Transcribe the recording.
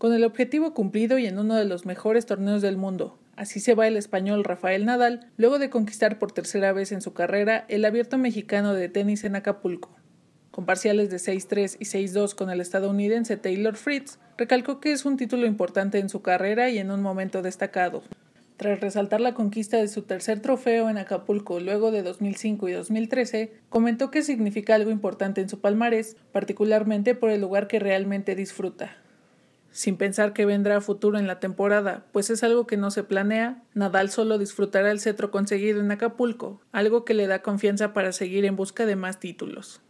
con el objetivo cumplido y en uno de los mejores torneos del mundo. Así se va el español Rafael Nadal, luego de conquistar por tercera vez en su carrera el abierto mexicano de tenis en Acapulco. Con parciales de 6-3 y 6-2 con el estadounidense Taylor Fritz, recalcó que es un título importante en su carrera y en un momento destacado. Tras resaltar la conquista de su tercer trofeo en Acapulco luego de 2005 y 2013, comentó que significa algo importante en su palmarés, particularmente por el lugar que realmente disfruta sin pensar que vendrá a futuro en la temporada, pues es algo que no se planea, Nadal solo disfrutará el cetro conseguido en Acapulco, algo que le da confianza para seguir en busca de más títulos.